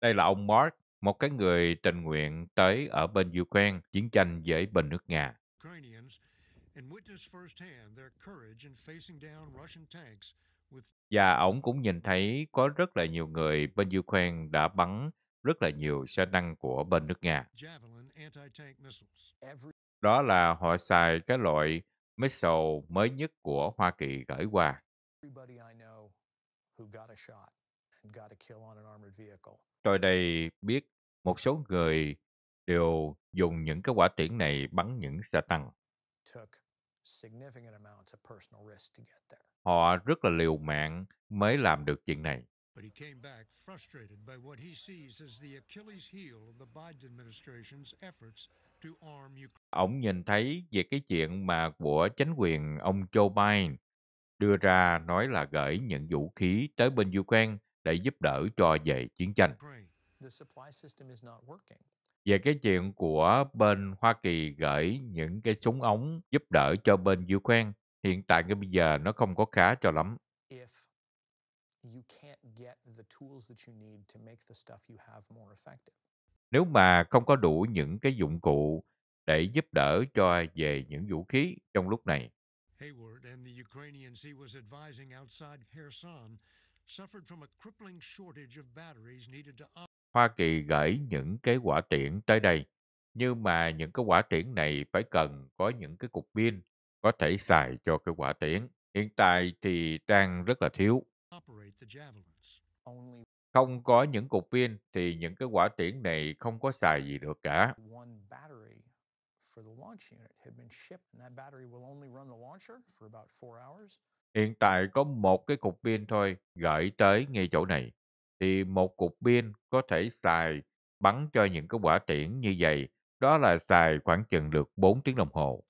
Đây là ông Mark, một cái người tình nguyện tới ở bên Ukraine chiến tranh với bên nước Nga. Và ông cũng nhìn thấy có rất là nhiều người bên Ukraine đã bắn rất là nhiều xe tăng của bên nước Nga. Đó là họ xài cái loại missile mới nhất của Hoa Kỳ gửi qua. Tôi đây biết một số người đều dùng những cái quả tiễn này bắn những xe tăng. Họ rất là liều mạng mới làm được chuyện này. Ông nhìn thấy về cái chuyện mà của chính quyền ông Joe Biden đưa ra nói là gửi những vũ khí tới bên Ukraine để giúp đỡ cho về chiến tranh. Về cái chuyện của bên Hoa Kỳ gửi những cái súng ống giúp đỡ cho bên Ukraine, hiện tại cái bây giờ nó không có khá cho lắm. Nếu mà không có đủ những cái dụng cụ để giúp đỡ cho về những vũ khí trong lúc này Hayward and the Ukrainians he was advising outside Kherson suffered from a crippling shortage of batteries needed to Hoa Kỳ gửi những cái quả tiễn tới đây, nhưng mà những cái quả tiễn này phải cần có những cái cục pin có thể xài cho cái quả tiễn. Hiện tại thì đang rất là thiếu. Không có những cục pin thì những cái quả tiễn này không có xài gì được cả. Hiện tại có một cái cục pin thôi gửi tới ngay chỗ này. Thì một cục pin có thể xài bắn cho những cái quả tiễn như vậy. Đó là xài khoảng chừng được 4 tiếng đồng hồ.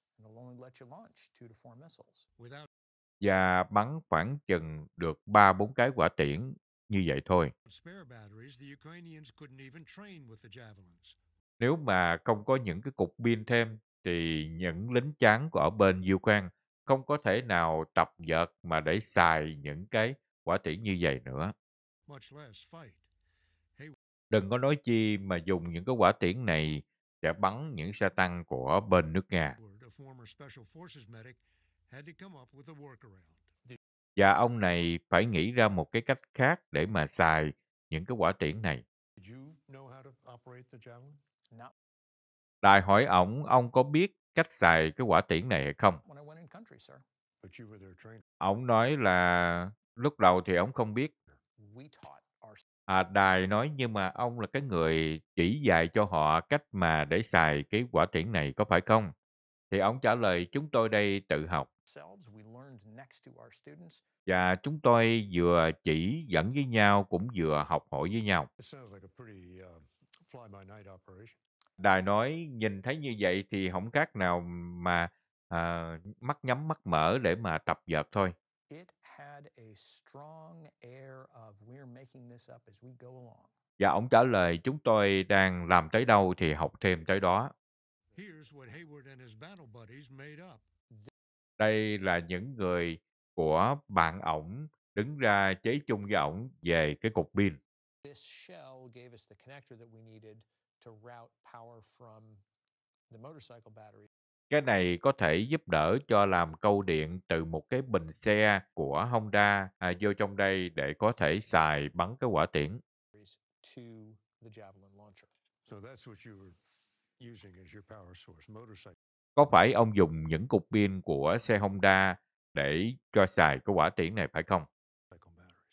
Và bắn khoảng chừng được 3-4 cái quả tiễn như vậy thôi. Nếu mà không có những cái cục pin thêm thì những lính chán của ở bên Diêu Quang không có thể nào tập dợt mà để xài những cái quả tiễn như vậy nữa. Đừng có nói chi mà dùng những cái quả tiễn này để bắn những xe tăng của bên nước Nga. Và ông này phải nghĩ ra một cái cách khác để mà xài những cái quả tiễn này đài hỏi ổng, ông có biết cách xài cái quả tiễn này hay không? Ông nói là lúc đầu thì ông không biết. À, Đài nói nhưng mà ông là cái người chỉ dạy cho họ cách mà để xài cái quả tiễn này có phải không? Thì ông trả lời chúng tôi đây tự học. Và chúng tôi vừa chỉ dẫn với nhau cũng vừa học hỏi với nhau. Đài nói nhìn thấy như vậy thì không khác nào mà à, mắt nhắm mắt mở để mà tập dợt thôi. Và ông trả lời chúng tôi đang làm tới đâu thì học thêm tới đó. Đây là những người của bạn ổng đứng ra chế chung với ổng về cái cục pin. This shell gave us the connector that we needed to route power from the motorcycle battery. Cái này có thể giúp đỡ cho làm câu điện từ một cái bình xe của Honda à, vô trong đây để có thể xài bắn cái quả tiễn. Có phải ông dùng những cục pin của xe Honda để cho xài cái quả tiễn này phải không?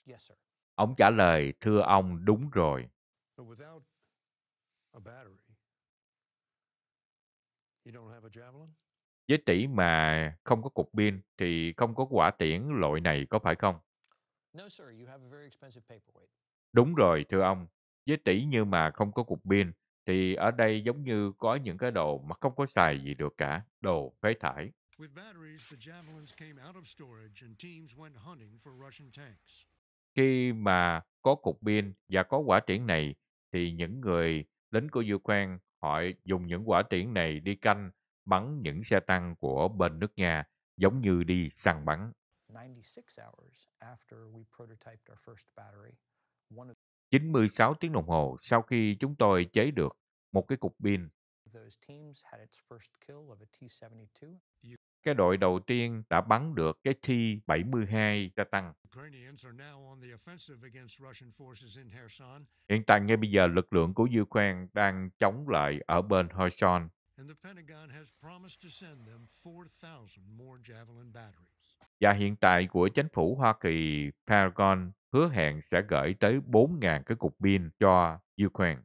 Yes, sir. Ông trả lời, thưa ông, đúng rồi. Với tỷ mà không có cục pin thì không có quả tiễn loại này có phải không? Đúng rồi, thưa ông. Với tỷ như mà không có cục pin thì ở đây giống như có những cái đồ mà không có xài gì được cả, đồ phế thải. Khi mà có cục pin và có quả tiễn này thì những người lính của Ukraine họ dùng những quả tiễn này đi canh bắn những xe tăng của bên nước Nga giống như đi săn bắn. 96 tiếng đồng hồ sau khi chúng tôi chế được một cái cục pin cái đội đầu tiên đã bắn được cái T-72 ra tăng. Hiện tại ngay bây giờ lực lượng của Ukraine đang chống lại ở bên Kherson. Và hiện tại của chính phủ Hoa Kỳ Pentagon hứa hẹn sẽ gửi tới 4.000 cái cục pin cho Ukraine.